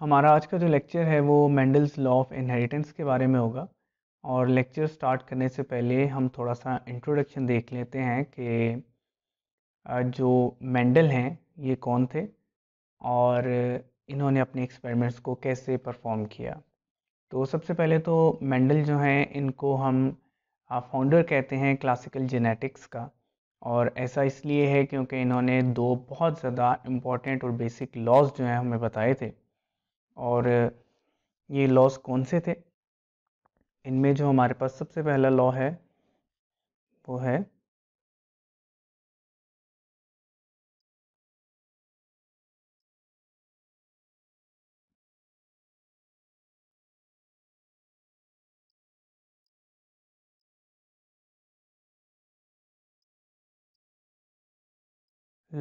हमारा आज का जो लेक्चर है वो मैंडल्स लॉ ऑफ इनहेरिटेंस के बारे में होगा और लेक्चर स्टार्ट करने से पहले हम थोड़ा सा इंट्रोडक्शन देख लेते हैं कि जो मैंडल हैं ये कौन थे और इन्होंने अपने एक्सपेरिमेंट्स को कैसे परफॉर्म किया तो सबसे पहले तो मैंडल जो हैं इनको हम फाउंडर कहते हैं क्लासिकल जेनेटिक्स का और ऐसा इसलिए है क्योंकि इन्होंने दो बहुत ज़्यादा इम्पॉर्टेंट और बेसिक लॉज जो हैं हमें बताए थे और ये लॉज कौन से थे इनमें जो हमारे पास सबसे पहला लॉ है वो है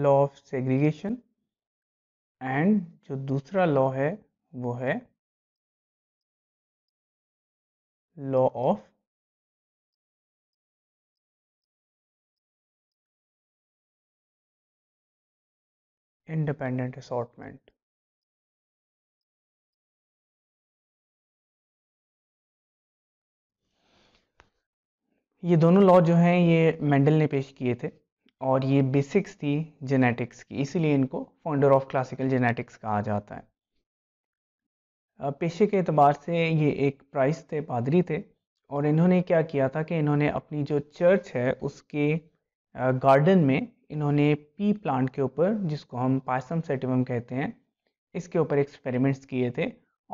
लॉ ऑफ सेग्रीगेशन एंड जो दूसरा लॉ है वो है लॉ ऑफ इंडिपेंडेंट असॉर्टमेंट ये दोनों लॉ जो हैं ये मेंडल ने पेश किए थे और ये बेसिक्स थी जेनेटिक्स की इसीलिए इनको फाउंडर ऑफ क्लासिकल जेनेटिक्स कहा जाता है पेशे के अतबार से ये एक प्राइस थे पादरी थे और इन्होंने क्या किया था कि इन्होंने अपनी जो चर्च है उसके गार्डन में इन्होंने पी प्लांट के ऊपर जिसको हम पासम सेटिवम कहते हैं इसके ऊपर एक्सपेरिमेंट्स किए थे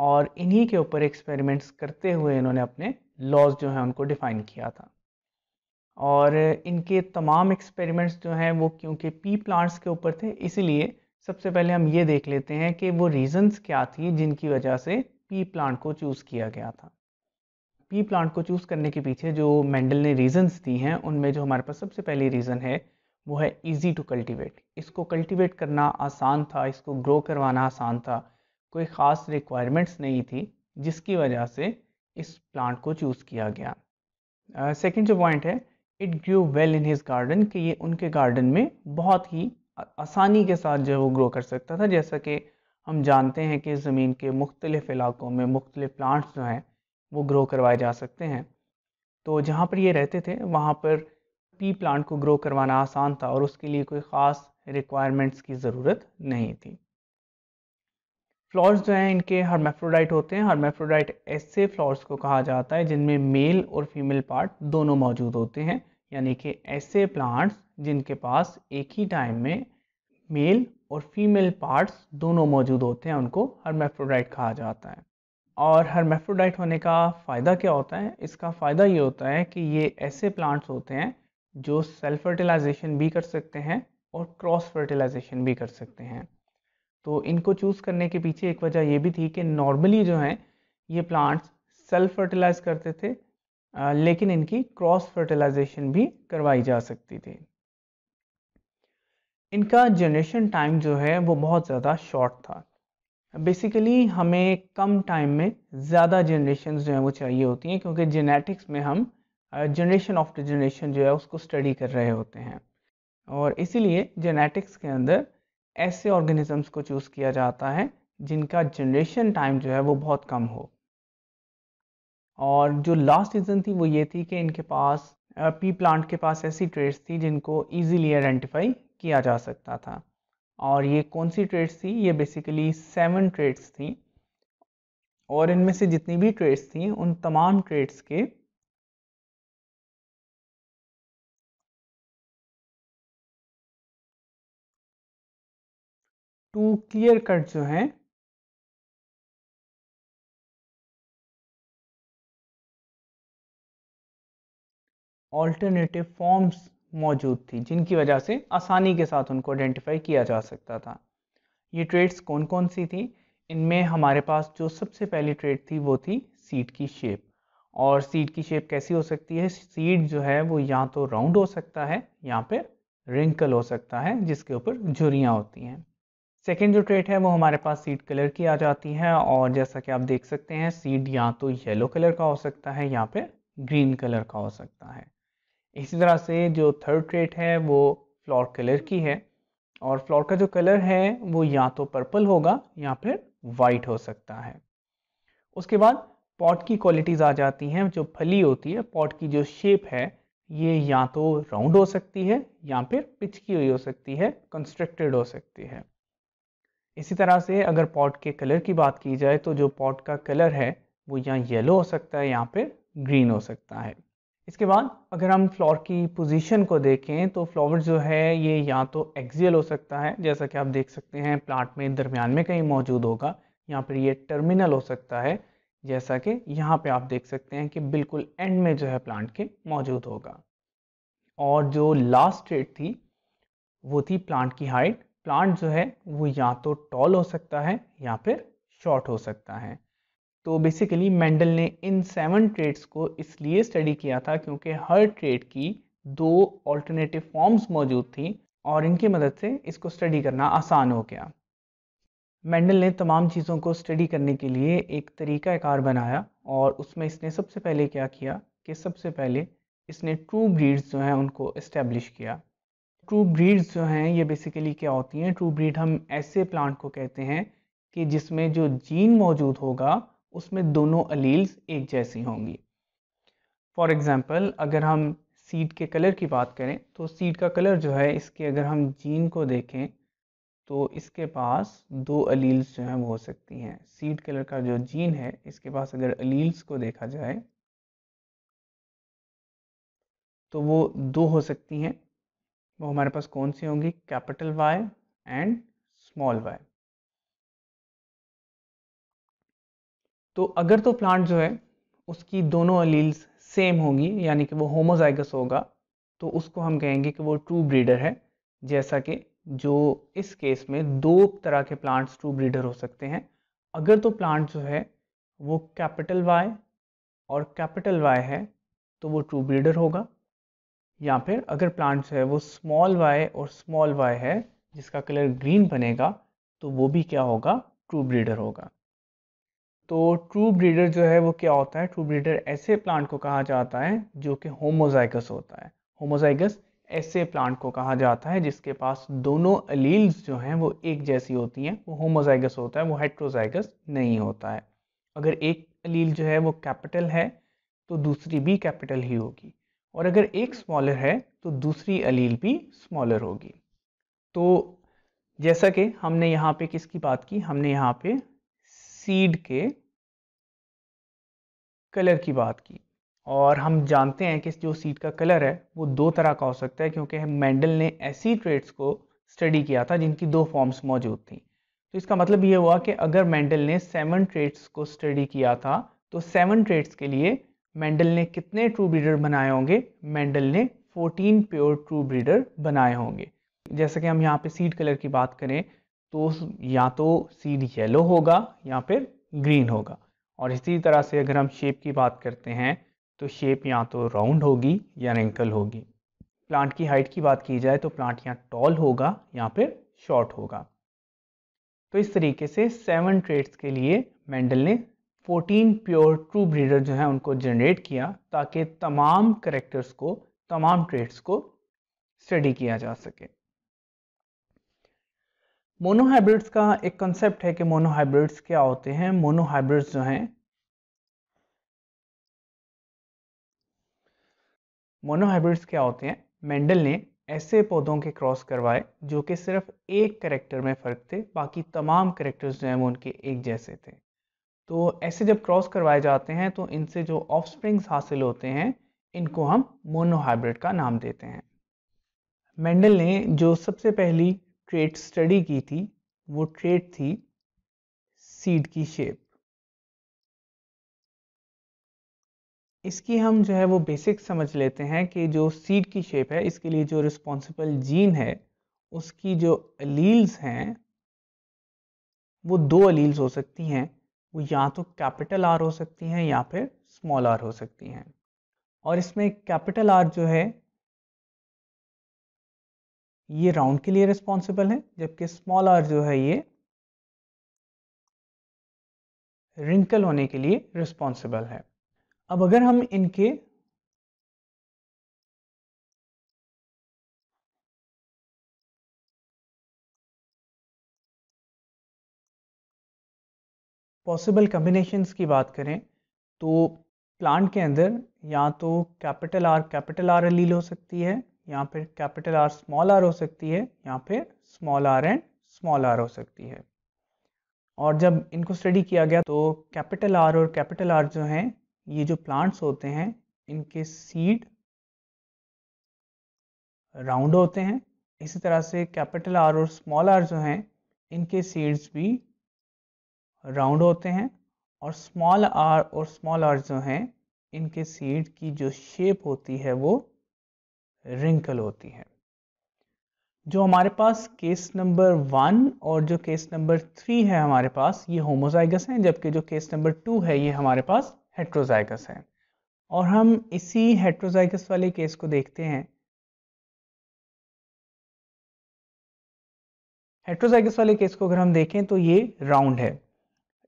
और इन्हीं के ऊपर एक्सपेरिमेंट्स करते हुए इन्होंने अपने लॉज जो हैं उनको डिफ़ाइन किया था और इनके तमाम एक्सपेरिमेंट्स जो हैं वो क्योंकि पी प्लांट्स के ऊपर थे इसीलिए सबसे पहले हम ये देख लेते हैं कि वो रीज़न्स क्या थी जिनकी वजह से पी प्लांट को चूज़ किया गया था पी प्लांट को चूज़ करने के पीछे जो मेंडल ने रीज़न्स दी हैं उनमें जो हमारे पास सबसे पहली रीज़न है वो है इजी टू कल्टीवेट इसको कल्टीवेट करना आसान था इसको ग्रो करवाना आसान था कोई ख़ास रिक्वायरमेंट्स नहीं थी जिसकी वजह से इस प्लांट को चूज़ किया गया सेकेंड uh, जो पॉइंट है it grew well in his garden कि ये उनके गार्डन में बहुत ही आसानी के साथ जो है वो ग्रो कर सकता था जैसा कि हम जानते हैं कि ज़मीन के मुख्तलिफ़ इलाकों में मुख्तलिफ़ प्लांट्स जो हैं वो ग्रो करवाए जा सकते हैं तो जहाँ पर ये रहते थे वहाँ पर पी प्लांट को ग्रो करवाना आसान था और उसके लिए कोई ख़ास रिक्वायरमेंट्स की ज़रूरत नहीं थी फ्लावर्स जो हैं इनके हर्मेफ्रोडाइट होते हैं हर्मेफ्रोडाइट ऐसे फ्लावर्स को कहा जाता है जिनमें मेल और फीमेल पार्ट दोनों मौजूद होते हैं यानी कि ऐसे प्लांट्स जिनके पास एक ही टाइम में मेल और फीमेल पार्ट्स दोनों मौजूद होते हैं उनको हरमेफ्रोडाइट कहा जाता है और हरमेफ्रोडाइट होने का फ़ायदा क्या होता है इसका फ़ायदा ये होता है कि ये ऐसे प्लांट्स होते हैं जो सेल्फ फर्टिलाइजेशन भी कर सकते हैं और क्रॉस फर्टिलाइजेशन भी कर सकते हैं तो इनको चूज़ करने के पीछे एक वजह ये भी थी कि नॉर्मली जो हैं ये प्लांट्स सेल्फ फर्टिलाइज करते थे लेकिन इनकी क्रॉस फर्टिलाइजेशन भी करवाई जा सकती थी इनका जनरेशन टाइम जो है वो बहुत ज़्यादा शॉर्ट था बेसिकली हमें कम टाइम में ज़्यादा जनरेशन जो है वो चाहिए होती हैं क्योंकि जेनेटिक्स में हम जनरेशन आफ्टर जनरेशन जो है उसको स्टडी कर रहे होते हैं और इसीलिए जेनेटिक्स के अंदर ऐसे ऑर्गेनिजम्स को चूज़ किया जाता है जिनका जनरेशन टाइम जो है वो बहुत कम हो और जो लास्ट रीज़न थी वो ये थी कि इनके पास पी प्लांट के पास ऐसी ट्रेड्स थी जिनको ईजिली आइडेंटिफाई किया जा सकता था और ये कौन सी ट्रेड्स थी ये बेसिकली सेवन ट्रेड्स थी और इनमें से जितनी भी ट्रेड्स थी उन तमाम ट्रेड्स के टू क्लियर कट जो हैं ऑल्टरनेटिव फॉर्म्स मौजूद थी जिनकी वजह से आसानी के साथ उनको आइडेंटिफाई किया जा सकता था ये ट्रेड्स कौन कौन सी थी इनमें हमारे पास जो सबसे पहली ट्रेड थी वो थी सीट की शेप और सीट की शेप कैसी हो सकती है सीट जो है वो या तो राउंड हो सकता है या फिर रिंकल हो सकता है जिसके ऊपर झुरियाँ होती हैं सेकेंड जो ट्रेट है वो हमारे पास सीट कलर की आ जाती है और जैसा कि आप देख सकते हैं सीट या तो येलो कलर का हो सकता है या फिर ग्रीन कलर का हो सकता है इसी तरह से जो थर्ड ट्रेट है वो फ्लॉर कलर की है और फ्लॉर का जो कलर है वो या तो पर्पल होगा या फिर वाइट हो सकता है उसके बाद पॉट की क्वालिटीज़ आ जाती हैं जो फली होती है पॉट की जो शेप है ये या तो राउंड हो सकती है या फिर पिचकी हुई हो सकती है कंस्ट्रक्टेड हो सकती है इसी तरह से अगर पॉट के कलर की बात की जाए तो जो पॉट का कलर है वो या येलो हो सकता है या फिर ग्रीन हो सकता है इसके बाद अगर हम फ्लावर की पोजीशन को देखें तो फ्लावर जो है ये या तो एक्सियल हो सकता है जैसा कि आप देख सकते हैं प्लांट में दरमियान में कहीं मौजूद होगा या फिर ये टर्मिनल हो सकता है जैसा कि यहाँ पे आप देख सकते हैं कि बिल्कुल एंड में जो है प्लांट के मौजूद होगा और जो लास्ट रेट थी वो थी प्लांट की हाइट प्लांट जो है वो या तो टॉल हो सकता है या फिर शॉर्ट हो सकता है तो बेसिकली मेंडल ने इन सेवन ट्रेड्स को इसलिए स्टडी किया था क्योंकि हर ट्रेड की दो ऑल्टरनेटिव फॉर्म्स मौजूद थी और इनकी मदद से इसको स्टडी करना आसान हो गया मेंडल ने तमाम चीज़ों को स्टडी करने के लिए एक तरीक़ाकार बनाया और उसमें इसने सबसे पहले क्या किया कि सबसे पहले इसने ट्रू ब्रीड्स जो हैं उनको इस्टेब्लिश किया ट्रू ब्रीड्स जो हैं ये बेसिकली क्या होती हैं ट्रू ब्रीड हम ऐसे प्लांट को कहते हैं कि जिसमें जो जीन मौजूद होगा उसमें दोनों अलील्स एक जैसी होंगी फॉर एग्ज़ाम्पल अगर हम सीड के कलर की बात करें तो सीड का कलर जो है इसके अगर हम जीन को देखें तो इसके पास दो अलील्स जो हैं वो हो सकती हैं सीड कलर का जो जीन है इसके पास अगर अलील्स को देखा जाए तो वो दो हो सकती हैं वो हमारे पास कौन सी होंगी capital Y and small Y तो अगर तो प्लांट जो है उसकी दोनों अलील्स सेम होंगी यानी कि वो होमोजाइगस होगा तो उसको हम कहेंगे कि वो ट्रू ब्रीडर है जैसा कि जो इस केस में दो तरह के प्लांट्स ट्रू ब्रीडर हो सकते हैं अगर तो प्लांट जो है वो कैपिटल वाई और कैपिटल वाई है तो वो ट्रू ब्रीडर होगा या फिर अगर प्लांट जो है वो स्मॉल वाई और स्मॉल वाई है जिसका कलर ग्रीन बनेगा तो वो भी क्या होगा ट्रू ब्रीडर होगा तो ट्रू ब्रीडर जो है वो क्या होता है ट्रू ब्रीडर ऐसे प्लांट को कहा जाता है जो कि होमोजाइगस होता है होमोजाइगस ऐसे प्लांट को कहा जाता है जिसके पास दोनों अलील्स जो हैं वो एक जैसी होती हैं वो होमोजाइगस होता है वो हेट्रोजाइगस नहीं होता है अगर एक अलील जो है वो कैपिटल है तो दूसरी भी कैपिटल ही होगी और अगर एक स्मॉलर है तो दूसरी अलील भी स्मॉलर होगी तो जैसा कि हमने यहाँ पे किसकी बात की हमने यहाँ पे सीड के कलर की बात की और हम जानते हैं कि जो सीड का कलर है वो दो तरह का हो सकता है क्योंकि मैंडल ने ऐसी ट्रेड्स को स्टडी किया था जिनकी दो फॉर्म्स मौजूद थी तो इसका मतलब ये हुआ कि अगर मैंडल ने सेवन ट्रेड्स को स्टडी किया था तो सेवन ट्रेड्स के लिए मैंडल ने कितने ट्रू ब्रीडर बनाए होंगे मैंडल ने 14 प्योर ट्रू ब्रीडर बनाए होंगे जैसा कि हम यहाँ पे सीड कलर की बात करें तो या तो सीड येलो होगा या फिर ग्रीन होगा और इसी तरह से अगर हम शेप की बात करते हैं तो शेप या तो राउंड होगी या रेंकल होगी प्लांट की हाइट की बात की जाए तो प्लांट या टॉल होगा या फिर शॉर्ट होगा तो इस तरीके से सेवन ट्रेड्स के लिए मेंडल ने 14 प्योर ट्रू ब्रीडर जो है उनको जनरेट किया ताकि तमाम करेक्टर्स को तमाम ट्रेड्स को स्टडी किया जा सके मोनोहाइब्रिड्स का एक कंसेप्ट है कि मोनोहाइब्रिड्स क्या होते हैं मोनोहाइब्रिड्स जो हैं मोनोहाइब्रिड्स क्या होते हैं मेंडल ने ऐसे पौधों के क्रॉस करवाए जो कि सिर्फ एक करेक्टर में फ़र्क थे बाकी तमाम करेक्टर्स जो हैं वो उनके एक जैसे थे तो ऐसे जब क्रॉस करवाए जाते हैं तो इनसे जो ऑफस्प्रिंग्स हासिल होते हैं इनको हम मोनोहाइब्रिड का नाम देते हैं मेंडल ने जो सबसे पहली ट्रेट स्टडी की थी वो ट्रेट थी सीड की शेप इसकी हम जो है वो बेसिक समझ लेते हैं कि जो सीड की शेप है इसके लिए जो रिस्पॉन्सिबल जीन है उसकी जो अलील्स हैं वो दो अलील्स हो सकती हैं वो या तो कैपिटल आर हो सकती हैं या फिर स्मॉल आर हो सकती हैं और इसमें कैपिटल आर जो है ये राउंड के लिए रिस्पॉन्सिबल है जबकि स्मॉल आर जो है ये रिंकल होने के लिए रिस्पॉन्सिबल है अब अगर हम इनके पॉसिबल कम्बिनेशंस की बात करें तो प्लांट के अंदर या तो capital R capital R allele हो सकती है यहाँ पे कैपिटल आर स्मॉल आर हो सकती है यहाँ पे small R and small R हो सकती है और जब इनको स्टडी किया गया तो कैपिटल आर और कैपिटल आर जो हैं ये जो प्लांट्स होते हैं इनके सीड राउंड होते हैं इसी तरह से कैपिटल आर और स्मॉल आर जो हैं इनके सीड्स भी राउंड होते हैं और स्मॉल आर और स्मॉल आर जो हैं इनके सीड की जो शेप होती है वो रिंकल होती है जो हमारे पास केस नंबर वन और जो केस नंबर थ्री है हमारे पास ये होमोजाइगस हैं जबकि जो केस नंबर टू है ये हमारे पास हेट्रोजाइगस है और हम इसी हेट्रोजाइगस वाले केस को देखते हैं हेट्रोजाइगस वाले केस को अगर हम देखें तो ये राउंड है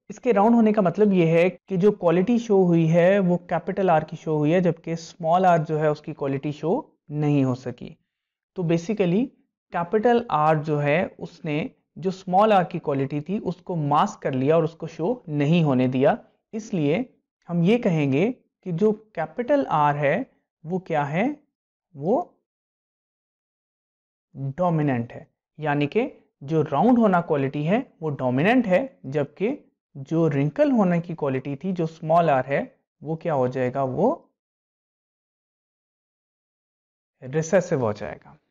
इसके राउंड होने का मतलब ये है कि जो क्वालिटी शो हुई है वो कैपिटल आर की शो हुई है जबकि स्मॉल आर जो है उसकी क्वालिटी शो नहीं हो सकी तो बेसिकली कैपिटल आर जो है उसने जो स्मॉल आर की क्वालिटी थी उसको मास्क कर लिया और उसको शो नहीं होने दिया इसलिए हम ये कहेंगे कि जो कैपिटल आर है वो क्या है वो डोमिनेंट है यानी कि जो राउंड होना क्वालिटी है वो डोमिनेंट है जबकि जो रिंकल होने की क्वालिटी थी जो स्मॉल आर है वो क्या हो जाएगा वो रिसेसिव हो जाएगा